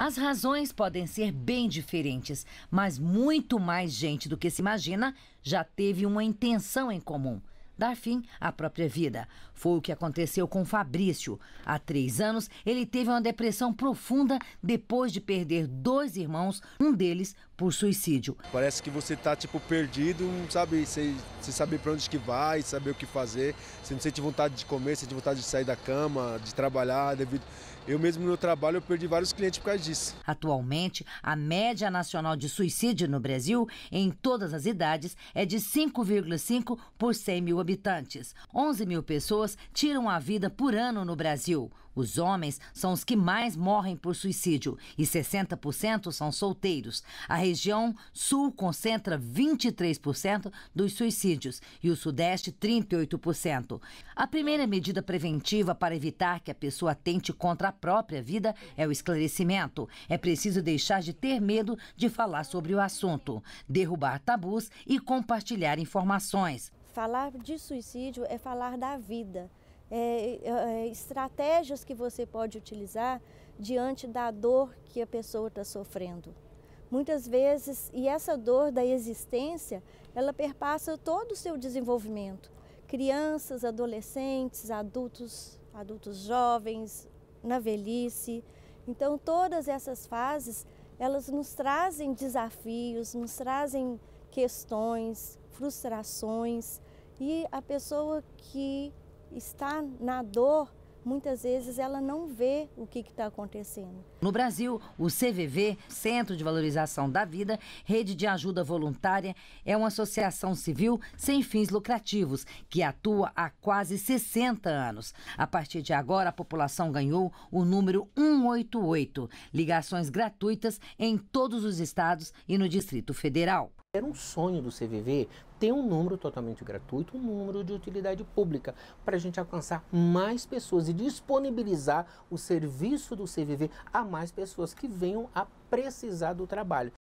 As razões podem ser bem diferentes, mas muito mais gente do que se imagina já teve uma intenção em comum. Dar fim à própria vida. Foi o que aconteceu com Fabrício. Há três anos, ele teve uma depressão profunda depois de perder dois irmãos, um deles por suicídio. Parece que você tá tipo perdido, sabe, sem, saber para onde que vai, saber o que fazer, você não sente vontade de comer, sente vontade de sair da cama, de trabalhar, devido eu mesmo no meu trabalho eu perdi vários clientes por causa disso. Atualmente, a média nacional de suicídio no Brasil, em todas as idades, é de 5,5 por 100 mil habitantes. 11 mil pessoas tiram a vida por ano no Brasil. Os homens são os que mais morrem por suicídio e 60% são solteiros. A região sul concentra 23% dos suicídios e o sudeste 38%. A primeira medida preventiva para evitar que a pessoa tente contra a própria vida é o esclarecimento. É preciso deixar de ter medo de falar sobre o assunto, derrubar tabus e compartilhar informações. Falar de suicídio é falar da vida. É, é, é, estratégias que você pode utilizar diante da dor que a pessoa está sofrendo. Muitas vezes, e essa dor da existência, ela perpassa todo o seu desenvolvimento. Crianças, adolescentes, adultos, adultos jovens, na velhice. Então, todas essas fases, elas nos trazem desafios, nos trazem questões, frustrações, e a pessoa que está na dor, muitas vezes ela não vê o que está acontecendo. No Brasil, o CVV, Centro de Valorização da Vida, Rede de Ajuda Voluntária, é uma associação civil sem fins lucrativos que atua há quase 60 anos. A partir de agora, a população ganhou o número 188, ligações gratuitas em todos os estados e no Distrito Federal. Era um sonho do CVV ter um número totalmente gratuito, um número de utilidade pública, para a gente alcançar mais pessoas e disponibilizar o serviço do CVV a mais pessoas que venham a precisar do trabalho.